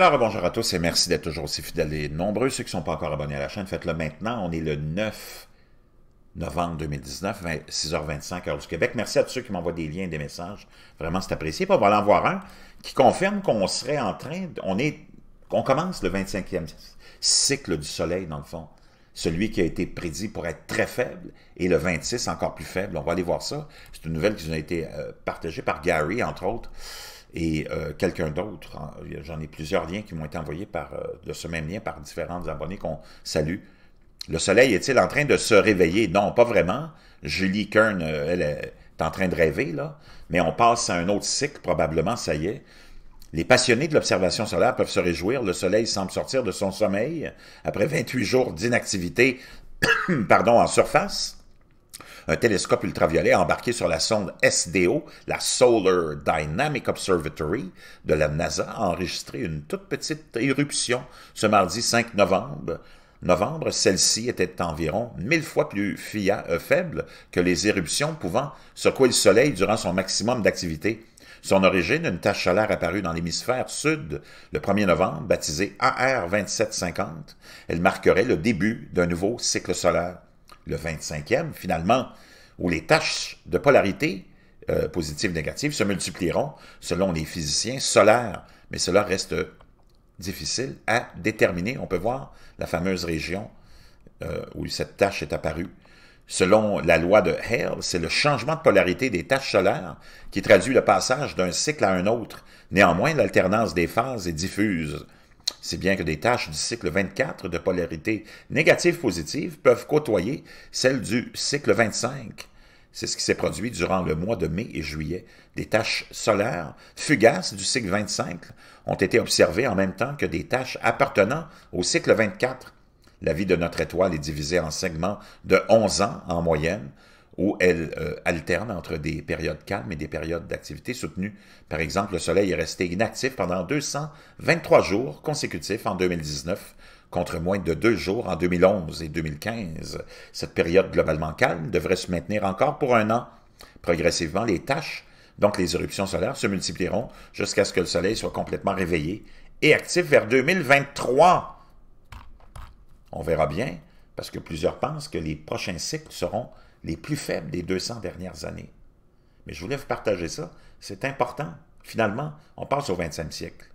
Alors, bonjour à tous et merci d'être toujours aussi fidèles et nombreux. Ceux qui ne sont pas encore abonnés à la chaîne, faites-le maintenant. On est le 9 novembre 2019, 6h25, heure du Québec. Merci à tous ceux qui m'envoient des liens et des messages. Vraiment, c'est apprécié. on va en voir un qui confirme qu'on serait en train... On, est, commence le 25e cycle du soleil, dans le fond celui qui a été prédit pour être très faible, et le 26 encore plus faible. On va aller voir ça. C'est une nouvelle qui a été euh, partagée par Gary, entre autres et euh, quelqu'un d'autre. J'en ai plusieurs liens qui m'ont été envoyés par, euh, de ce même lien par différents abonnés qu'on salue. Le soleil est-il en train de se réveiller? Non, pas vraiment. Julie Kern, euh, elle est en train de rêver, là. Mais on passe à un autre cycle, probablement, ça y est. Les passionnés de l'observation solaire peuvent se réjouir. Le soleil semble sortir de son sommeil après 28 jours d'inactivité pardon, en surface un télescope ultraviolet embarqué sur la sonde SDO, la Solar Dynamic Observatory de la NASA, a enregistré une toute petite éruption ce mardi 5 novembre novembre, celle-ci était environ mille fois plus euh, faible que les éruptions pouvant secouer le Soleil durant son maximum d'activité. Son origine, une tache solaire apparue dans l'hémisphère sud le 1er novembre, baptisée AR 2750, elle marquerait le début d'un nouveau cycle solaire le 25e, finalement, où les tâches de polarité euh, positives positive négative se multiplieront selon les physiciens solaires. Mais cela reste difficile à déterminer. On peut voir la fameuse région euh, où cette tâche est apparue. Selon la loi de Hale, c'est le changement de polarité des tâches solaires qui traduit le passage d'un cycle à un autre. Néanmoins, l'alternance des phases est diffuse si bien que des tâches du cycle 24 de polarité négative-positive peuvent côtoyer celles du cycle 25. C'est ce qui s'est produit durant le mois de mai et juillet. Des tâches solaires fugaces du cycle 25 ont été observées en même temps que des tâches appartenant au cycle 24. La vie de notre étoile est divisée en segments de 11 ans en moyenne, où elle euh, alterne entre des périodes calmes et des périodes d'activité soutenue. Par exemple, le Soleil est resté inactif pendant 223 jours consécutifs en 2019, contre moins de deux jours en 2011 et 2015. Cette période globalement calme devrait se maintenir encore pour un an. Progressivement, les tâches, donc les éruptions solaires, se multiplieront jusqu'à ce que le Soleil soit complètement réveillé et actif vers 2023. On verra bien, parce que plusieurs pensent que les prochains cycles seront les plus faibles des 200 dernières années. Mais je voulais vous partager ça, c'est important. Finalement, on passe au 25e siècle.